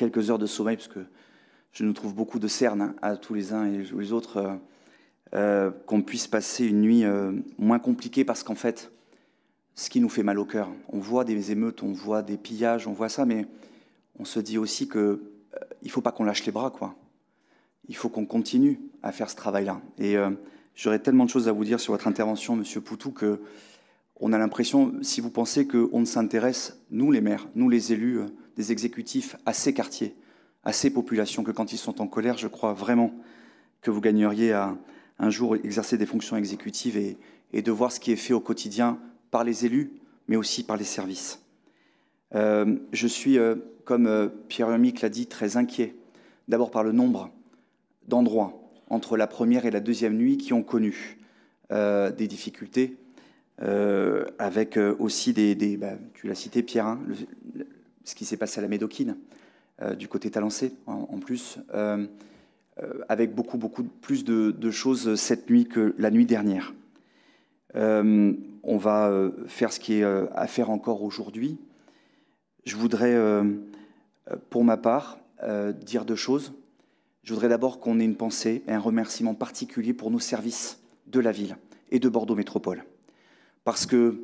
quelques heures de sommeil, parce que je nous trouve beaucoup de cernes hein, à tous les uns et les autres, euh, euh, qu'on puisse passer une nuit euh, moins compliquée, parce qu'en fait, ce qui nous fait mal au cœur, on voit des émeutes, on voit des pillages, on voit ça, mais on se dit aussi qu'il il ne faut pas qu'on lâche les bras, quoi. Il faut qu'on continue à faire ce travail-là. Et j'aurais tellement de choses à vous dire sur votre intervention, Monsieur Poutou, que on a l'impression, si vous pensez qu'on ne s'intéresse, nous les maires, nous les élus, euh, des exécutifs, à ces quartiers, à ces populations, que quand ils sont en colère, je crois vraiment que vous gagneriez à un jour exercer des fonctions exécutives et, de voir ce qui est fait au quotidien par les élus, mais aussi par les services. Euh, je suis, euh, comme Pierre Mic l'a dit, très inquiet, d'abord par le nombre d'endroits entre la première et la deuxième nuit qui ont connu des difficultés euh, avec euh, aussi des, bah, tu l'as cité Pierre, hein, ce qui s'est passé à la Médoquine, euh, du côté Talancé en, plus, avec beaucoup, beaucoup plus de, de, choses cette nuit que la nuit dernière. on va faire ce qui est à faire encore aujourd'hui. Je voudrais, pour ma part, dire deux choses. Je voudrais d'abord qu'on ait une pensée et un remerciement particulier pour nos services de la ville et de Bordeaux Métropole. Parce que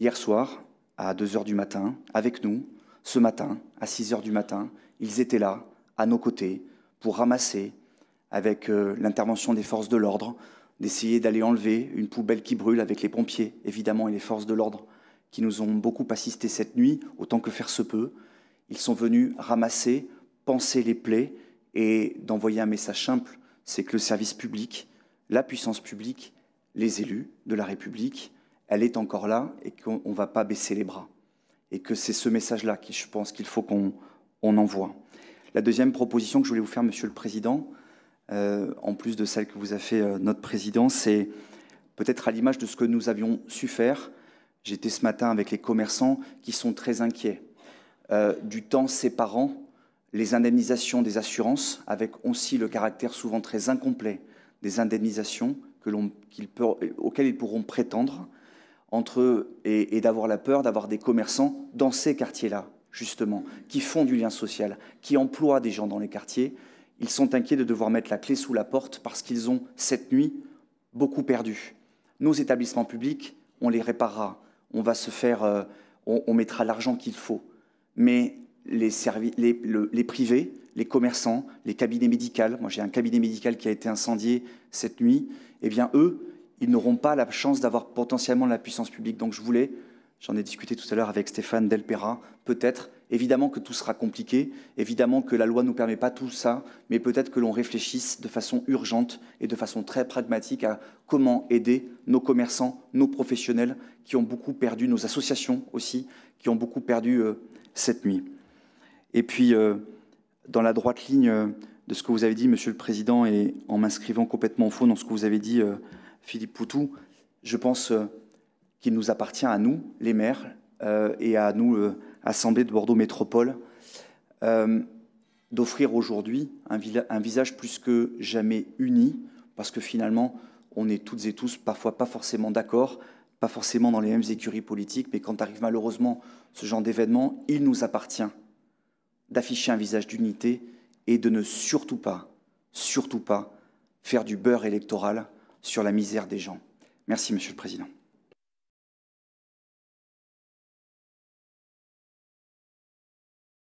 hier soir, à 2 h du matin, avec nous, ce matin, à 6 h du matin, ils étaient là, à nos côtés, pour ramasser, avec euh, l'intervention des forces de l'ordre, d'essayer d'aller enlever une poubelle qui brûle avec les pompiers, évidemment, et les forces de l'ordre, qui nous ont beaucoup assistés cette nuit, autant que faire se peut. Ils sont venus ramasser, penser les plaies et d'envoyer un message simple, c'est que le service public, la puissance publique, les élus de la République elle est encore là et qu'on ne va pas baisser les bras. Et que c'est ce message-là qui, je pense, qu'il faut qu'on envoie. La deuxième proposition que je voulais vous faire, Monsieur le Président, euh, en plus de celle que vous a fait euh, notre Président, c'est peut-être à l'image de ce que nous avions su faire. J'étais ce matin avec les commerçants qui sont très inquiets. Euh, du temps séparant les indemnisations des assurances, avec aussi le caractère souvent très incomplet des indemnisations que auxquelles ils pourront prétendre, entre eux et, d'avoir la peur d'avoir des commerçants dans ces quartiers-là, justement, qui font du lien social, qui emploient des gens dans les quartiers. Ils sont inquiets de devoir mettre la clé sous la porte parce qu'ils ont, cette nuit, beaucoup perdu. Nos établissements publics, on les réparera, on va se faire, euh, on, mettra l'argent qu'il faut. Mais les, les privés, les commerçants, les cabinets médicaux, moi j'ai un cabinet médical qui a été incendié cette nuit, eh bien eux, ils n'auront pas la chance d'avoir potentiellement la puissance publique. Donc je voulais, j'en ai discuté tout à l'heure avec Stéphane Delpera, peut-être, évidemment que tout sera compliqué, évidemment que la loi ne nous permet pas tout ça, mais peut-être que l'on réfléchisse de façon urgente et de façon très pragmatique à comment aider nos commerçants, nos professionnels qui ont beaucoup perdu, nos associations aussi, qui ont beaucoup perdu euh, cette nuit. Et puis, euh, dans la droite ligne euh, de ce que vous avez dit, Monsieur le Président, et en m'inscrivant complètement faux dans ce que vous avez dit, Philippe Poutou, je pense euh, qu'il nous appartient à nous, les maires, euh, et à nous, euh, Assemblée de Bordeaux Métropole, d'offrir aujourd'hui un, visage plus que jamais uni, parce que finalement, on est toutes et tous parfois pas forcément d'accord, pas forcément dans les mêmes écuries politiques, mais quand arrive malheureusement ce genre d'événement, il nous appartient d'afficher un visage d'unité et de ne surtout pas, surtout pas faire du beurre électoral sur la misère des gens. Merci, Monsieur le Président.